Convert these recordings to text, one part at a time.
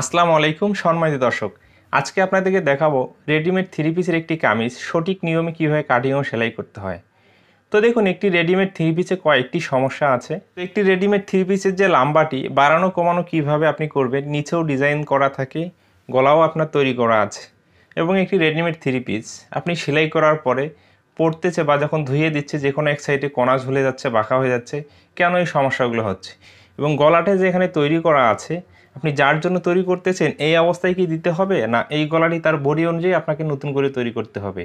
আসসালামু আলাইকুম সম্মানিত দর্শক আজকে আপনাদেরকে দেখাবো রেডিমেড থ্রি পিসের একটি কামিজ সঠিক নিয়মে কীভাবে কাটিং ও সেলাই করতে হয় তো দেখুন একটি রেডিমেড থ্রি পিসে কয়েকটি সমস্যা আছে তো একটি রেডিমেড থ্রি পিসের যে লাম্বাটি বাড়ানো কমানো কিভাবে আপনি করবেন নিচেও ডিজাইন করা থাকে গলাও আপনার তৈরি করা আছে এবং একটি রেডিমেড থ্রি পিস আপনি সেলাই করার পরে পড়তেছে বা যখন ধুয়ে দিচ্ছে যে কোনো এক সাইডে কণা ঝুলে যাচ্ছে বাঁকা হয়ে যাচ্ছে কেন এই সমস্যাগুলো হচ্ছে এবং গলাটে যে এখানে তৈরি করা আছে আপনি যার জন্য তৈরি করতেছেন এই অবস্থায় কি দিতে হবে না এই গলাটি তার বডি অনুযায়ী আপনাকে নতুন করে তৈরি করতে হবে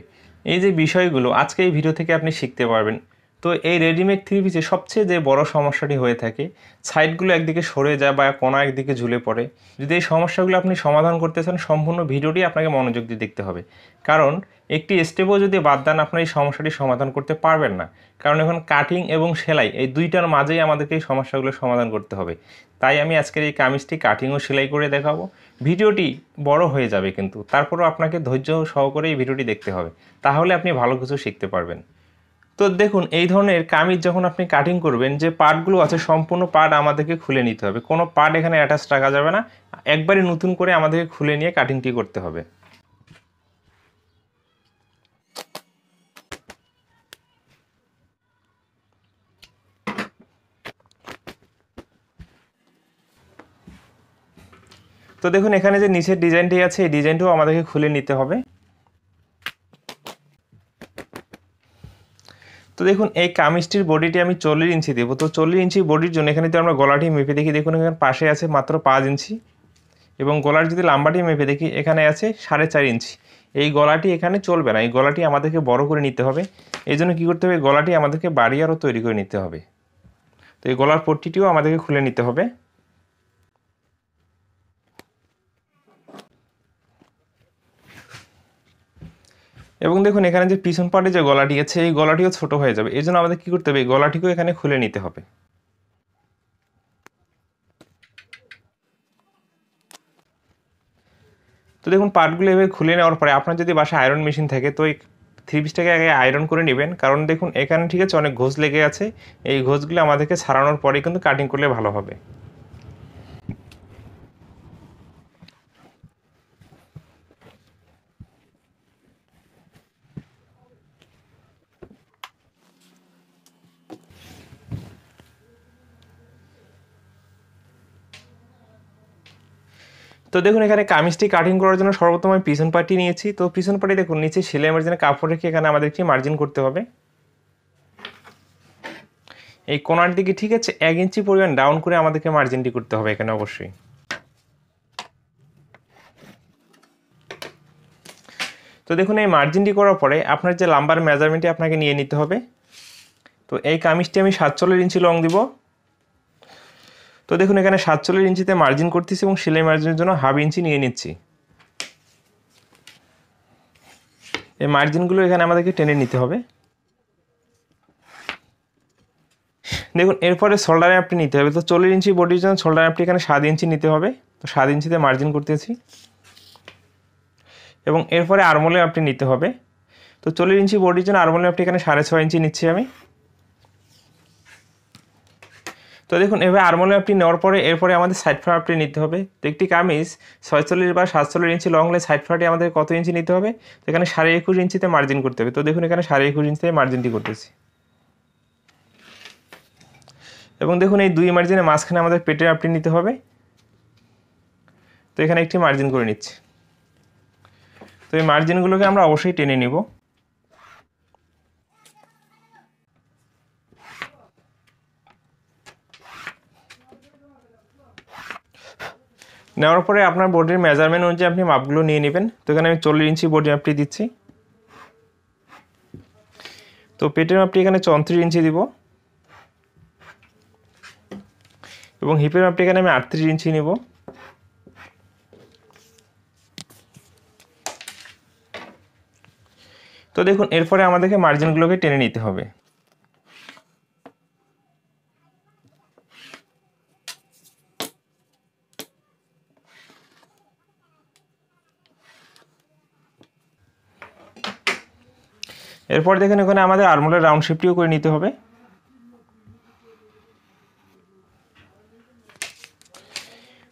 এই যে বিষয়গুলো আজকে এই ভিডিও থেকে আপনি শিখতে পারবেন তো এই রেডিমেড থ্রি পিসে সবচেয়ে যে বড় সমস্যাটি হয়ে থাকে সাইডগুলো একদিকে সরে যায় বা কোনা একদিকে ঝুলে পড়ে যদি এই সমস্যাগুলো আপনি সমাধান করতে চান সম্পূর্ণ ভিডিওটি আপনাকে মনোযোগ দিয়ে দেখতে হবে কারণ একটি স্টেপও যদি বাদ দেন আপনার এই সমস্যাটি সমাধান করতে পারবেন না কারণ এখন কাটিং এবং সেলাই এই দুইটার মাঝেই আমাদেরকে এই সমস্যাগুলো সমাধান করতে হবে তাই আমি আজকের এই কামিজটি কাটিং ও সেলাই করে দেখাবো ভিডিওটি বড় হয়ে যাবে কিন্তু তারপরও আপনাকে ধৈর্য সহকারে এই ভিডিওটি দেখতে হবে তাহলে আপনি ভালো কিছু শিখতে পারবেন তো দেখুন এই ধরনের কামিজ যখন আপনি কাটিং করবেন যে পার্টগুলো আছে সম্পূর্ণ পার্ট আমাদেরকে খুলে নিতে হবে কোনো পার্ট এখানে অ্যাটাচ রাখা যাবে না একবারে নতুন করে আমাদেরকে খুলে নিয়ে কাটিংটি করতে হবে তো দেখুন এখানে যে নিচের ডিজাইনটি আছে এই ডিজাইনটিও আমাদেরকে খুলে নিতে হবে তো দেখুন এই কামিজটির বডিটি আমি চল্লিশ ইঞ্চি দেবো তো চল্লিশ ইঞ্চি বডির জন্য এখানে যদি আমরা গলাটি মেপে দেখি দেখুন এখানে পাশে আছে মাত্র পাঁচ ইঞ্চি এবং গলার যদি লাম্বাটি মেপে দেখি এখানে আছে সাড়ে চার ইঞ্চি এই গলাটি এখানে চলবে না এই গলাটি আমাদেরকে বড় করে নিতে হবে এই জন্য কী করতে হবে গলাটি আমাদেরকে বাড়ি আরও তৈরি করে নিতে হবে তো এই গলার পট্টিটিও আমাদেরকে খুলে নিতে হবে এবং দেখুন এখানে যে পিছন পাটে যে গলাটি আছে এই গলাটিও ছোট হয়ে যাবে এই জন্য আমাদের কী করতে হবে এই গলাটিকেও এখানে খুলে নিতে হবে তো দেখুন পার্টগুলো এভাবে খুলে নেওয়ার পরে আপনার যদি বাসায় আয়রন মেশিন থাকে তো এই থ্রি পিসটাকে আগে আয়রন করে নেবেন কারণ দেখুন এখানে ঠিক আছে অনেক ঘোষ লেগে আছে এই ঘোষগুলো আমাদেরকে ছাড়ানোর পরে কিন্তু কাটিং করলে ভালো হবে তো দেখুন এখানে কামিজটি কাটিং করার জন্য সর্বোত্তম আমি পিছন পাটি নিয়েছি তো পিছন পাটি দেখুন নিচে সেলাই জন্য কাপড় রেখে এখানে আমাদেরকে মার্জিন করতে হবে এই কোনার দিকে ঠিক আছে এক ইঞ্চি পরিমাণ ডাউন করে আমাদেরকে মার্জিনটি করতে হবে এখানে অবশ্যই তো দেখুন এই মার্জিনটি করার পরে আপনার যে লাম্বার মেজারমেন্টটি আপনাকে নিয়ে নিতে হবে তো এই কামিজটি আমি সাতচল্লিশ ইঞ্চি লং দিব তো দেখুন এখানে সাতচল্লিশ ইঞ্চিতে মার্জিন করতেছি এবং সেলাই মার্জিনের জন্য হাফ ইঞ্চি নিয়ে নিচ্ছি এই মার্জিনগুলো এখানে আমাদেরকে টেনে নিতে হবে দেখুন এরপরে শোল্ডার অ্যাপটি নিতে হবে তো চল্লিশ ইঞ্চি বডির জন্য শোল্ডার অ্যাপটি এখানে সাত ইঞ্চি নিতে হবে তো সাত ইঞ্চিতে মার্জিন করতেছি এবং এরপরে আরমোলে অ্যাপটি নিতে হবে তো চল্লিশ ইঞ্চি বডির জন্য আরমোলে অ্যাপটি এখানে সাড়ে ছয় ইঞ্চি নিচ্ছি আমি তো দেখুন এভাবে আর্মল ম্যাপটি নেওয়ার পরে এরপরে আমাদের সাইড ফ্লাওয়ারটি নিতে হবে তো একটি কামিজ ছয়চল্লিশ বা সাতচল্লিশ ইঞ্চি লং হলে সাইড ফ্লাওয়ারটি আমাদের কত ইঞ্চি নিতে হবে তো এখানে সাড়ে একুশ ইঞ্চিতে মার্জিন করতে হবে তো দেখুন এখানে সাড়ে একুশ ইঞ্চিতে মার্জিনটি করতেছি এবং দেখুন এই দুই মার্জিনের মাঝখানে আমাদের পেটের আপটি নিতে হবে তো এখানে একটি মার্জিন করে নিচ্ছি তো এই মার্জিনগুলোকে আমরা অবশ্যই টেনে নিব নেওয়ার পরে আপনার বোর্ডের মেজারমেন্ট অনুযায়ী আপনি মাপগুলো নিয়ে নেবেন তো এখানে আমি চল্লিশ ইঞ্চি বোর্ড ম্যাপটি দিচ্ছি তো পেটের মাপটি এখানে চৌত্রিশ ইঞ্চি দিব এবং হিপের মাপটি এখানে আমি আটত্রিশ ইঞ্চি নিব তো দেখুন এরপরে আমাদেরকে মার্জিনগুলোকে টেনে নিতে হবে এরপর দেখেন এখানে আমাদের আর্মোলের রাউন্ড শেপটিও করে নিতে হবে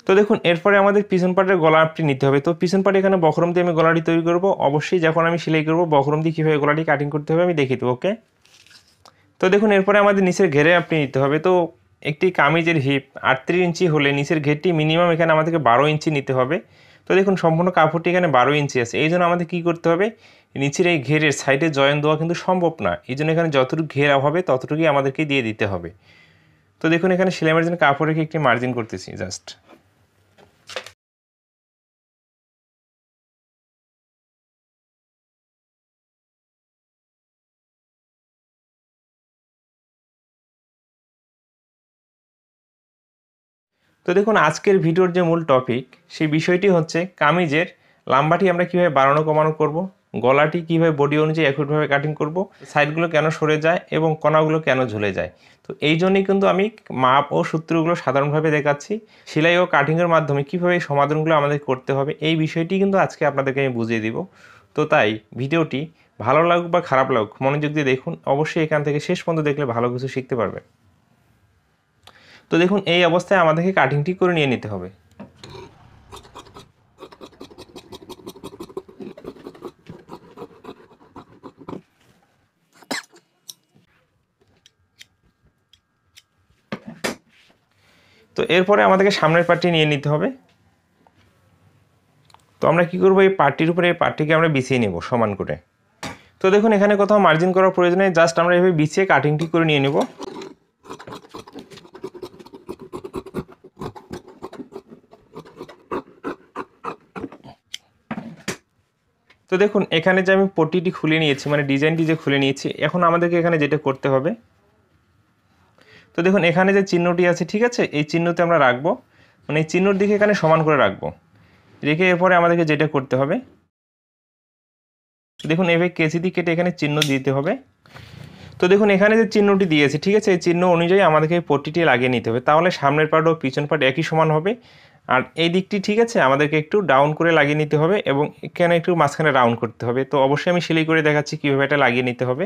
তো দেখুন এরপরে আমাদের পিছন পাটের গলাপটি নিতে হবে তো পিছন পাটে এখানে বখরম দিয়ে আমি গলাটি তৈরি করব অবশ্যই যখন আমি সেলাই করব বখরম দিয়ে কীভাবে গলাটি কাটিং করতে হবে আমি দেখে দেবো ওকে তো দেখুন এরপরে আমাদের নিচের ঘেরে আপনি নিতে হবে তো একটি কামিজের হিপ আটত্রিশ ইঞ্চি হলে নিচের ঘেরটি মিনিমাম এখানে আমাদেরকে বারো ইঞ্চি নিতে হবে তো দেখুন সম্পূর্ণ কাপড়টি এখানে বারো ইঞ্চি আছে এই জন্য আমাদের কী করতে হবে নিচের এই ঘেরের সাইডে জয়েন দেওয়া কিন্তু সম্ভব না এই জন্য এখানে যতটুকু ঘেরা হবে ততটুকুই আমাদেরকে দিয়ে দিতে হবে তো দেখুন এখানে সেলাই মার্জিন কাপড় রেখে একটি মার্জিন করতেছি জাস্ট তো দেখুন আজকের ভিডিওর যে মূল টপিক সেই বিষয়টি হচ্ছে কামিজের লাম্বাটি আমরা কীভাবে বাড়ানো কমানো করব। গলাটি কীভাবে বডি অনুযায়ী একইভাবে কাটিং করব সাইডগুলো কেন সরে যায় এবং কণাগুলো কেন ঝুলে যায় তো এই জন্যই কিন্তু আমি মাপ ও সূত্রগুলো সাধারণভাবে দেখাচ্ছি সেলাই ও কাটিংয়ের মাধ্যমে কীভাবে এই সমাধানগুলো আমাদের করতে হবে এই বিষয়টি কিন্তু আজকে আপনাদেরকে আমি বুঝিয়ে দিব তো তাই ভিডিওটি ভালো লাগুক বা খারাপ লাগুক মনোযোগ দিয়ে দেখুন অবশ্যই এখান থেকে শেষ পর্যন্ত দেখলে ভালো কিছু শিখতে পারবেন তো দেখুন এই অবস্থায় আমাদেরকে কাটিংটি করে নিয়ে নিতে হবে তো এরপরে আমাদেরকে সামনের পার্টি নিয়ে নিতে হবে তো আমরা কি করব এই পার্টির উপরে এই পার্টিকে আমরা বিছিয়ে নেব সমান করে তো দেখুন এখানে কোথাও মার্জিন করার প্রয়োজন নেই জাস্ট আমরা এভাবে বিছিয়ে কাটিংটি করে নিয়ে নেব তো দেখুন এখানে যে আমি পটিটি খুলে নিয়েছি মানে ডিজাইনটি যে খুলে নিয়েছি এখন আমাদেরকে এখানে যেটা করতে হবে তো দেখুন এখানে যে চিহ্নটি আছে ঠিক আছে এই চিহ্নতে আমরা রাখবো মানে এই চিহ্নর দিকে এখানে সমান করে রাখবো রেখে এরপরে আমাদেরকে যেটা করতে হবে দেখুন এভাবে কেসিটি কেটে এখানে চিহ্ন দিতে হবে তো দেখুন এখানে যে চিহ্নটি দিয়েছে ঠিক আছে এই চিহ্ন অনুযায়ী আমাদেরকে এই পট্টিটি লাগিয়ে নিতে হবে তাহলে সামনের পার্ট ও পিছন পার্ট একই সমান হবে আর এই দিকটি ঠিক আছে আমাদেরকে একটু ডাউন করে লাগিয়ে নিতে হবে এবং এখানে একটু মাঝখানে রাউন্ড করতে হবে তো অবশ্যই আমি সেলাই করে দেখাচ্ছি কীভাবে এটা লাগিয়ে নিতে হবে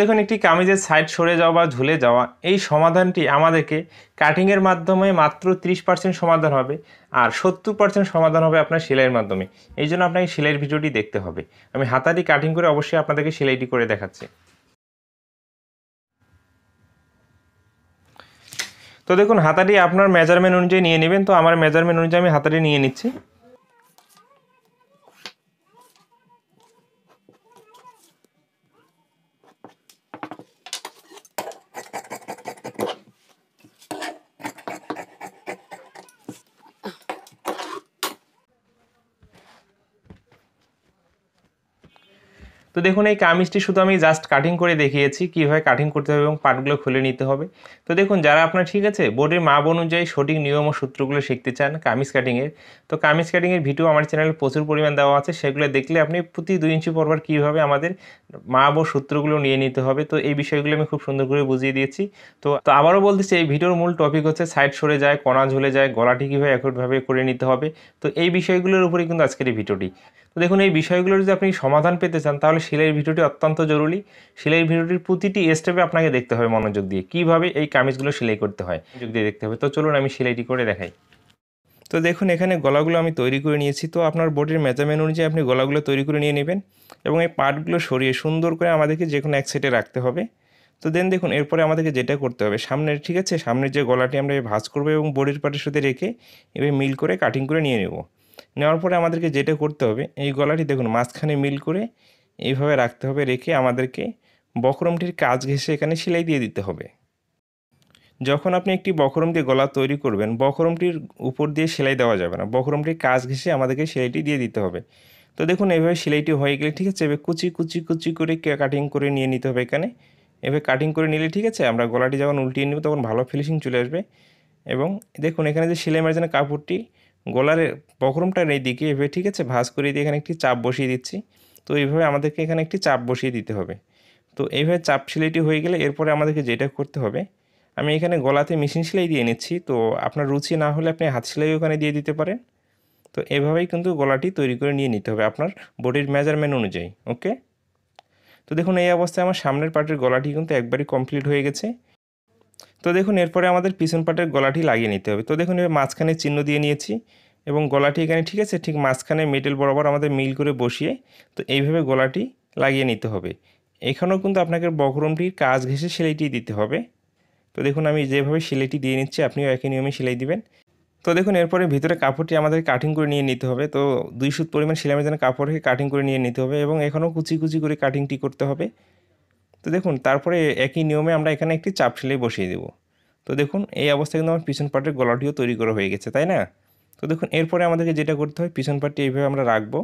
দেখুন একটি কামিজের সাইড সরে যাওয়া বা ঝুলে যাওয়া এই সমাধানটি আমাদেরকে কাটিংয়ের মাধ্যমে মাত্র 30 পার্সেন্ট সমাধান হবে আর সত্তর পার্সেন্ট সমাধান হবে আপনার সেলাইয়ের মাধ্যমে এই জন্য আপনাকে সেলাইয়ের ভিডিওটি দেখতে হবে আমি হাতাটি কাটিং করে অবশ্যই আপনাদেরকে সেলাইটি করে দেখাচ্ছি তো দেখুন হাতাটি আপনার মেজারমেন্ট অনুযায়ী নিয়ে নেবেন তো আমার মেজারমেন্ট অনুযায়ী আমি হাতাটি নিয়ে নিচ্ছি তো দেখুন এই কামিজটি শুধু আমি জাস্ট কাটিং করে দেখিয়েছি কীভাবে কাটিং করতে হবে এবং পার্টগুলো খুলে নিতে হবে তো দেখুন যারা আপনার ঠিক আছে বোর্ডের মাপ অনুযায়ী সঠিক নিয়ম ও সূত্রগুলো শিখতে চান কামিজ কাটিংয়ের তো কামিজ কাটিংয়ের ভিডিও আমার চ্যানেলে প্রচুর পরিমাণ দেওয়া আছে সেগুলো দেখলে আপনি প্রতি দুই ইঞ্চি পরবার কীভাবে আমাদের মাপ ও সূত্রগুলো নিয়ে নিতে হবে তো এই বিষয়গুলো আমি খুব সুন্দর করে বুঝিয়ে দিয়েছি তো তো আবারও বলতেছি এই ভিডিওর মূল টপিক হচ্ছে সাইড সরে যায় কণা ঝুলে যায় গলাটি কীভাবে একটভাবে করে নিতে হবে তো এই বিষয়গুলোর উপরে কিন্তু আজকের এই ভিডিওটি তো দেখুন এই বিষয়গুলোর যদি আপনি সমাধান পেতে চান তাহলে সেলাইয়ের ভিডিওটি অত্যন্ত জরুরি সেলাইয়ের ভিডিওটির প্রতিটি স্টেপে আপনাকে দেখতে হবে মনোযোগ দিয়ে কীভাবে এই কামিজগুলো সেলাই করতে হয় মনোযোগ দিয়ে দেখতে হবে তো চলুন আমি সেলাইটি করে দেখাই তো দেখুন এখানে গলাগুলো আমি তৈরি করে নিয়েছি তো আপনার বোর্ডের মেজারমেন্ট অনুযায়ী আপনি গলাগুলো তৈরি করে নিয়ে নেবেন এবং এই পার্টগুলো সরিয়ে সুন্দর করে আমাদেরকে যে কোনো এক সাইডে রাখতে হবে তো দেন দেখুন এরপরে আমাদেরকে যেটা করতে হবে সামনের ঠিক আছে সামনের যে গলাটি আমরা ভাঁজ করবো এবং বোর্ডের পাটের সাথে রেখে এবার মিল করে কাটিং করে নিয়ে নেবো নেওয়ার পরে আমাদেরকে যেটা করতে হবে এই গলাটি দেখুন মাঝখানে মিল করে এইভাবে রাখতে হবে রেখে আমাদেরকে বকরমটির কাজ ঘেসে এখানে সেলাই দিয়ে দিতে হবে যখন আপনি একটি বকরম দিয়ে গলা তৈরি করবেন বকরমটির উপর দিয়ে সেলাই দেওয়া যাবে না বকরমটির কাজ ঘেসে আমাদেরকে সেলাইটি দিয়ে দিতে হবে তো দেখুন এভাবে সেলাইটি হয়ে গেলে ঠিক আছে এবার কুচি কুচি কুচি করে কাটিং করে নিয়ে নিতে হবে এখানে এভাবে কাটিং করে নিলে ঠিক আছে আমরা গলাটি যখন উল্টিয়ে নেব তখন ভালো ফিনিশিং চলে আসবে এবং দেখুন এখানে যে সেলাই মার্জিনের কাপড়টি গলার বকরমটার এই দিকে এভাবে ঠিক আছে ভাঁজ করে দিয়ে এখানে একটি চাপ বসিয়ে দিচ্ছি তো এইভাবে আমাদেরকে এখানে একটি চাপ বসিয়ে দিতে হবে তো এইভাবে চাপ সিলাইটি হয়ে গেলে এরপরে আমাদেরকে যেটা করতে হবে আমি এখানে গলাতে মেশিন সেলাই দিয়ে নিচ্ছি তো আপনার রুচি না হলে আপনি হাত সেলাই ওখানে দিয়ে দিতে পারেন তো এভাবেই কিন্তু গলাটি তৈরি করে নিয়ে নিতে হবে আপনার বডির মেজারমেন্ট অনুযায়ী ওকে তো দেখুন এই অবস্থায় আমার সামনের পার্টের গলাটি কিন্তু একবারই কমপ্লিট হয়ে গেছে তো দেখুন এরপরে আমাদের পিছন পাটের গলাটি লাগিয়ে নিতে হবে তো দেখুন এর মাঝখানে চিহ্ন দিয়ে নিয়েছি এবং গলাটি এখানে ঠিক আছে ঠিক মাঝখানে মেটেল বরাবর আমাদের মিল করে বসিয়ে তো এইভাবে গলাটি লাগিয়ে নিতে হবে এখানেও কিন্তু আপনাকে বকরমটির কাজ ঘেসে সেলাইটি দিতে হবে তো দেখুন আমি যেভাবে সেলাইটি দিয়ে নিচ্ছি আপনিও একই নিয়মে সেলাই দিবেন তো দেখুন এরপরে ভিতরে কাপড়টি আমাদের কাটিং করে নিয়ে নিতে হবে তো দুই সুত পরিমাণ সেলামের জন্য কাপড়কে কাটিং করে নিয়ে নিতে হবে এবং এখনও কুচি কুচি করে কাটিংটি করতে হবে তো দেখুন তারপরে একই নিয়মে আমরা এখানে একটি চাপ সেলাই বসিয়ে দেব তো দেখুন এই অবস্থায় কিন্তু আমার পিছন পার্টের গলাটিও তৈরি করা হয়ে গেছে তাই না তো দেখুন এরপরে আমাদেরকে যেটা করতে হয় পিছন পার্টি এইভাবে আমরা রাখবো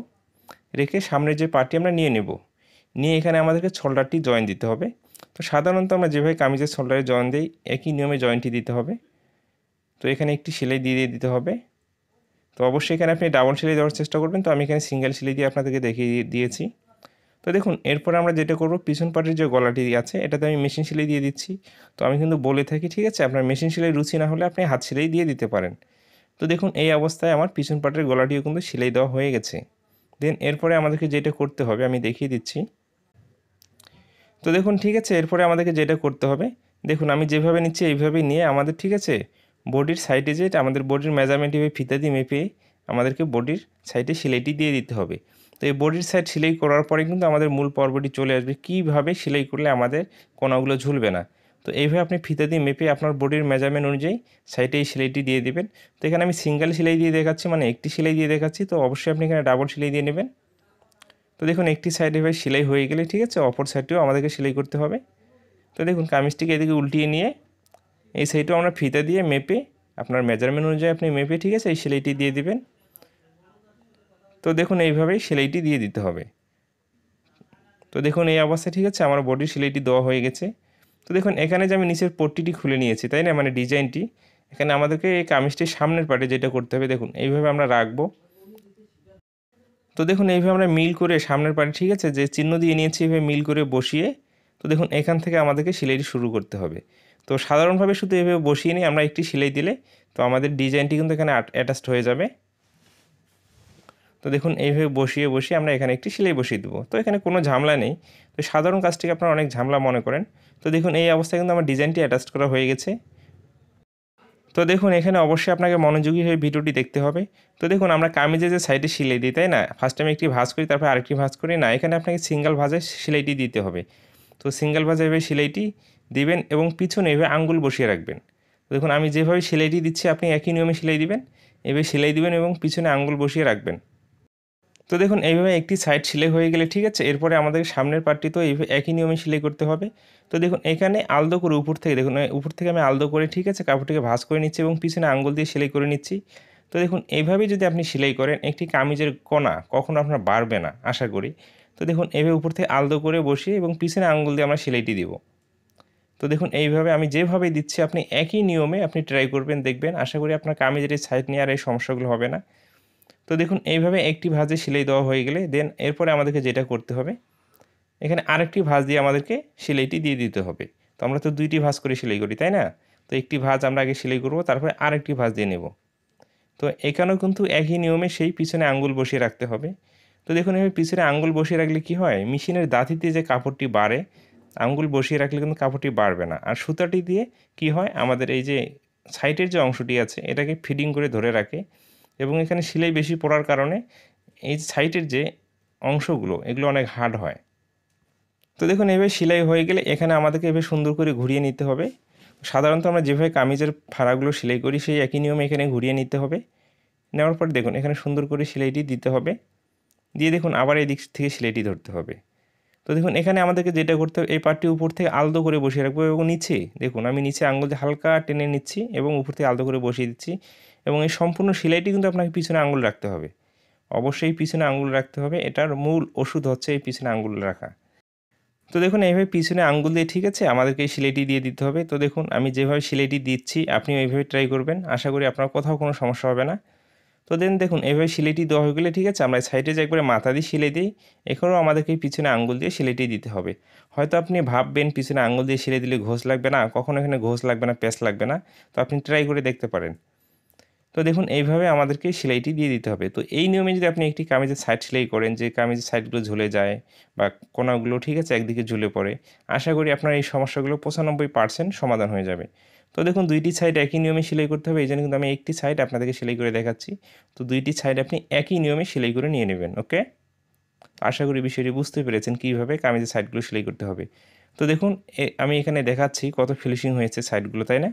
রেখে সামনের যে পার্টটি আমরা নিয়ে নেব নিয়ে এখানে আমাদেরকে শোল্ডারটি জয়েন দিতে হবে তো সাধারণত আমরা যেভাবে কামিজের শোল্ডারে জয়েন দিই একই নিয়মে জয়েন্টটি দিতে হবে তো এখানে একটি সেলাই দিয়ে দিতে হবে তো অবশ্যই এখানে আপনি ডাবল সেলাই দেওয়ার চেষ্টা করবেন তো আমি এখানে সিঙ্গেল সেলাই দিয়ে আপনাদেরকে দেখিয়ে দিয়েছি তো দেখুন এরপর আমরা যেটা করব পিছন পাটের যে গলাটি আছে এটাতে আমি মেশিন সেলাই দিয়ে দিচ্ছি তো আমি কিন্তু বলে থাকি ঠিক আছে আপনার মেশিন সেলাই রুচি না হলে আপনি হাত সেলাই দিয়ে দিতে পারেন তো দেখুন এই অবস্থায় আমার পিছন পাটের গলাটিও কিন্তু সেলাই দেওয়া হয়ে গেছে দেন এরপরে আমাদেরকে যেটা করতে হবে আমি দেখিয়ে দিচ্ছি তো দেখুন ঠিক আছে এরপরে আমাদেরকে যেটা করতে হবে দেখুন আমি যেভাবে নিচ্ছি এইভাবে নিয়ে আমাদের ঠিক আছে বডির সাইডে যেটা আমাদের বডির মেজারমেন্ট এভাবে ফিতা দিয়ে মেপে আমাদেরকে বডির সাইডে সেলাইটি দিয়ে দিতে হবে তো এই বডির সাইড সেলাই করার পরে কিন্তু আমাদের মূল পর্বটি চলে আসবে কিভাবে সেলাই করলে আমাদের কোনাগুলো ঝুলবে না তো এইভাবে আপনি ফিতে দিয়ে মেপে আপনার বডির মেজারমেন্ট অনুযায়ী সাইডে এই সেলাইটি দিয়ে দেবেন তো এখানে আমি সিঙ্গেল সেলাই দিয়ে দেখাচ্ছি মানে একটি সেলাই দিয়ে দেখাচ্ছি তো অবশ্যই আপনি এখানে ডাবল সেলাই দিয়ে নেবেন তো দেখুন একটি সাইডে ভাই সেলাই হয়ে গেলে ঠিক আছে অপর সাইডটিও আমাদেরকে সেলাই করতে হবে তো দেখুন কামিজটিকে এদিকে উল্টিয়ে নিয়ে এই সাইডটাও আমরা ফিতা দিয়ে মেপে আপনার মেজারমেন্ট অনুযায়ী আপনি মেপে ঠিক আছে এই সেলাইটি দিয়ে দেবেন তো দেখুন এইভাবেই সেলাইটি দিয়ে দিতে হবে তো দেখুন এই অবস্থায় ঠিক আছে আমার বডির সেলাইটি দেওয়া হয়ে গেছে তো দেখুন এখানে যে আমি নিচের পট্টিটি খুলে নিয়েছি তাই না মানে ডিজাইনটি এখানে আমাদেরকে এই কামিজটির সামনের পাটে যেটা করতে হবে দেখুন এইভাবে আমরা রাখবো তো দেখুন এইভাবে আমরা মিল করে সামনের পাটে ঠিক আছে যে চিহ্ন দিয়ে নিয়েছি এইভাবে মিল করে বসিয়ে তো দেখুন এখান থেকে আমাদেরকে সেলাইটি শুরু করতে হবে তো সাধারণভাবে শুধু এভাবে বসিয়ে নিয়ে আমরা একটি সেলাই দিলে তো আমাদের ডিজাইনটি কিন্তু এখানে অ্যাটাচড হয়ে যাবে তো দেখুন এইভাবে বসিয়ে বসিয়ে আমরা এখানে একটি সেলাই বসিয়ে দেবো তো এখানে কোনো ঝামলা নেই তো সাধারণ কাজটিকে আপনারা অনেক ঝামলা মনে করেন তো দেখুন এই অবস্থায় কিন্তু আমার ডিজাইনটি অ্যাটাচ করা হয়ে গেছে তো দেখুন এখানে অবশ্যই আপনাকে মনোযোগী হয়ে ভিডিওটি দেখতে হবে তো দেখুন আমরা কামিজে যে সাইডে সেলাই দিই তাই না ফার্স্ট টাইম একটি ভাঁজ করি তারপর আরেকটি ভাঁজ করি না এখানে আপনাকে সিঙ্গেল ভাঁজে সেলাইটি দিতে হবে তো সিঙ্গেল ভাজে এভাবে সেলাইটি দিবেন এবং পিছনে এভাবে আঙ্গুল বসিয়ে রাখবেন দেখুন আমি যেভাবে সেলাইটি দিচ্ছি আপনি একই নিয়মে সেলাই দিবেন এভাবে সেলাই দিবেন এবং পিছনে আঙ্গুল বসিয়ে রাখবেন তো দেখুন এইভাবে একটি সাইড সেলাই হয়ে গেলে ঠিক আছে এরপরে আমাদের সামনের পার্টটি তো একই নিয়মে সেলাই করতে হবে তো দেখুন এখানে আলদো করে উপর থেকে দেখুন উপর থেকে আমি আলদো করে ঠিক আছে কাপড়টিকে ভাস করে নিচ্ছি এবং পিছনে আঙ্গুল দিয়ে সেলাই করে নিচ্ছি তো দেখুন এইভাবেই যদি আপনি সেলাই করেন একটি কামিজের কণা কখনো আপনার বাড়বে না আশা করি তো দেখুন এইভাবে উপর থেকে আলদো করে বসিয়ে এবং পিছনে আঙ্গুল দিয়ে আমরা সেলাইটি দিব তো দেখুন এইভাবে আমি যেভাবে দিচ্ছি আপনি একই নিয়মে আপনি ট্রাই করবেন দেখবেন আশা করি আপনার কামিজের সাইড নিয়ে আর এই সমস্যাগুলো হবে না তো দেখুন এইভাবে একটি ভাঁজে সেলাই দেওয়া হয়ে গেলে দেন এরপরে আমাদেরকে যেটা করতে হবে এখানে আরেকটি ভাঁজ দিয়ে আমাদেরকে সেলাইটি দিয়ে দিতে হবে তো আমরা তো দুইটি ভাঁজ করে সেলাই করি তাই না তো একটি ভাঁজ আমরা আগে সেলাই করব তারপরে আরেকটি ভাঁজ দিয়ে নেব তো এখানেও কিন্তু একই নিয়মে সেই পিছনে আঙ্গুল বসিয়ে রাখতে হবে তো দেখুন এভাবে পিছনে আঙ্গুল বসিয়ে রাখলে কি হয় মেশিনের দাঁতিতে যে কাপড়টি বাড়ে আঙ্গুল বসিয়ে রাখলে কিন্তু কাপড়টি বাড়বে না আর সুতাটি দিয়ে কি হয় আমাদের এই যে সাইটের যে অংশটি আছে এটাকে ফিডিং করে ধরে রাখে এবং এখানে সেলাই বেশি পড়ার কারণে এই সাইটের যে অংশগুলো এগুলো অনেক হার্ড হয় তো দেখুন এভাবে সেলাই হয়ে গেলে এখানে আমাদেরকে এভাবে সুন্দর করে ঘুরিয়ে নিতে হবে সাধারণত আমরা যেভাবে কামিজের ফাড়াগুলো সেলাই করি সেই একই নিয়মে এখানে ঘুরিয়ে নিতে হবে নেওয়ার পর দেখুন এখানে সুন্দর করে সেলাইটি দিতে হবে দিয়ে দেখুন আবার এই দিক থেকে সেলাইটি ধরতে হবে তো দেখুন এখানে আমাদেরকে যেটা করতে হবে এই পার্টটি উপর থেকে আলতো করে বসিয়ে রাখবো এবং নিচে দেখুন আমি নিচে আঙুল হালকা টেনে নিচ্ছি এবং উপর থেকে আলতো করে বসিয়ে দিচ্ছি এবং এই সম্পূর্ণ সেলাইটি কিন্তু আপনাকে পিছনে আঙুল রাখতে হবে অবশ্যই পিছনে আঙুল রাখতে হবে এটার মূল ওষুধ হচ্ছে এই পিছনে আঙুল রাখা তো দেখুন এইভাবে পিছনে আঙুল দিয়ে ঠিক আছে আমাদেরকে এই সিলাইটি দিয়ে দিতে হবে তো দেখুন আমি যেভাবে সিলাইটি দিচ্ছি আপনি এইভাবে ট্রাই করবেন আশা করি আপনার কোথাও কোনো সমস্যা হবে না তো দেন দেখুন এভাবে সিলাইটি দেওয়া হয়ে গেলে ঠিক আছে আমরা সাইডে যে একবারে মাথা দিয়ে সিলাই দিই এখনও আমাদেরকে পিছনে আঙুল দিয়ে সিলাইটি দিতে হবে হয়তো আপনি ভাববেন পিছনে আঙুল দিয়ে সিলাই দিলে ঘোষ লাগবে না কখনো এখানে ঘোষ লাগবে না প্যাঁচ লাগবে না তো আপনি ট্রাই করে দেখতে পারেন তো দেখুন এইভাবে আমাদেরকে সেলাইটি দিয়ে দিতে হবে তো এই নিয়মে যদি আপনি একটি কামিজের সাইড সেলাই করেন যে কামিজের সাইডগুলো ঝুলে যায় বা কোনাগুলো ঠিক আছে একদিকে ঝুলে পড়ে আশা করি আপনার এই সমস্যাগুলো পঁচানব্বই পার্সেন্ট সমাধান হয়ে যাবে তো দেখুন দুইটি সাইড একই নিয়মে সেলাই করতে হবে এই জন্য কিন্তু আমি একটি সাইড আপনাদেরকে সেলাই করে দেখাচ্ছি তো দুইটি সাইড আপনি একই নিয়মে সেলাই করে নিয়ে নেবেন ওকে আশা করি বিষয়টি বুঝতে পেরেছেন কীভাবে কামিজের সাইডগুলো সেলাই করতে হবে তো দেখুন আমি এখানে দেখাচ্ছি কত ফিনিশিং হয়েছে সাইডগুলো তাই না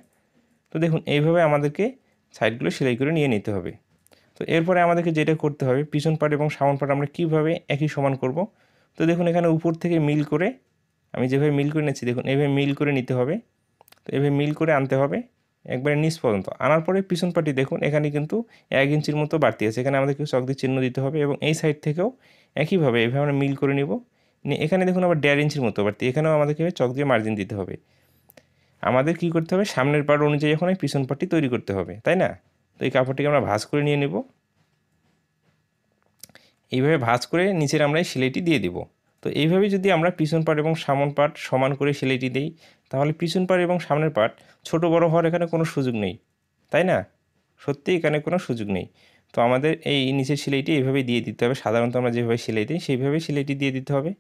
তো দেখুন এইভাবে আমাদেরকে সাইডগুলো সেলাই করে নিয়ে নিতে হবে তো এরপরে আমাদেরকে যেটা করতে হবে পিছন পাট এবং সামন পাট আমরা কীভাবে একই সমান করব তো দেখুন এখানে উপর থেকে মিল করে আমি যেভাবে মিল করে নিচ্ছি দেখুন এভাবে মিল করে নিতে হবে তো এভাবে মিল করে আনতে হবে একবারে নিচ পর্যন্ত আনার পরে পিছন পাটি দেখুন এখানে কিন্তু এক ইঞ্চির মতো বাড়তি আছে এখানে আমাদেরকে চক দিয়ে চিহ্ন দিতে হবে এবং এই সাইড থেকেও একইভাবে এভাবে আমরা মিল করে নিব এখানে দেখুন আবার দেড় ইঞ্চির মতো বাড়তি এখানেও আমাদেরকে চক দিয়ে মার্জিন দিতে হবে আমাদের কি করতে হবে সামনের পাট অনুযায়ী এখন পিছন পাটটি তৈরি করতে হবে তাই না তো এই কাপড়টিকে আমরা ভাঁজ করে নিয়ে নেব এইভাবে ভাঁজ করে নিচের আমরা এই সেলাইটি দিয়ে দেব তো এইভাবে যদি আমরা পিছন পাট এবং সামন পাট সমান করে সেলাইটি দিই তাহলে পিছন পাট এবং সামনের পাট ছোট বড় হওয়ার এখানে কোনো সুযোগ নেই তাই না সত্যি এখানে কোনো সুযোগ নেই তো আমাদের এই নিচের সেলাইটি এইভাবে দিয়ে দিতে হবে সাধারণত আমরা যেভাবে সেলাই দিই সেইভাবে সেলাইটি দিয়ে দিতে হবে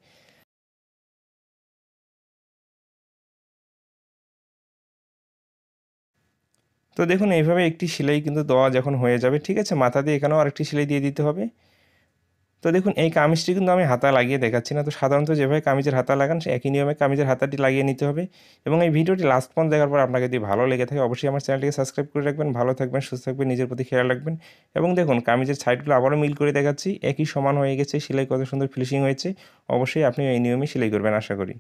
তো দেখুন এইভাবে একটি সেলাই কিন্তু দেওয়া যখন হয়ে যাবে ঠিক আছে মাথা দিয়ে এখানেও আরেকটি সেলাই দিয়ে দিতে হবে তো দেখুন এই কামিজটি কিন্তু আমি হাতা লাগিয়ে দেখাচ্ছি না তো সাধারণত যেভাবে কামিজের হাতা লাগান সে একই নিয়মে কামিজের হাতাটি লাগিয়ে নিতে হবে এবং এই ভিডিওটি লাস্ট পর্যন্ত দেখার পর আপনাকে যদি ভালো লেগে থাকে অবশ্যই আমার চ্যানেলটিকে সাবস্ক্রাইব করে রাখবেন ভালো থাকবেন সুস্থ থাকবেন নিজের প্রতি খেয়াল রাখবেন এবং দেখুন কামিজের সাইডগুলো আবারও মিল করে দেখাচ্ছি একই সমান হয়ে গেছে সেলাই কত সুন্দর ফিনিশিং হয়েছে অবশ্যই আপনি এই নিয়মে সেলাই করবেন আশা করি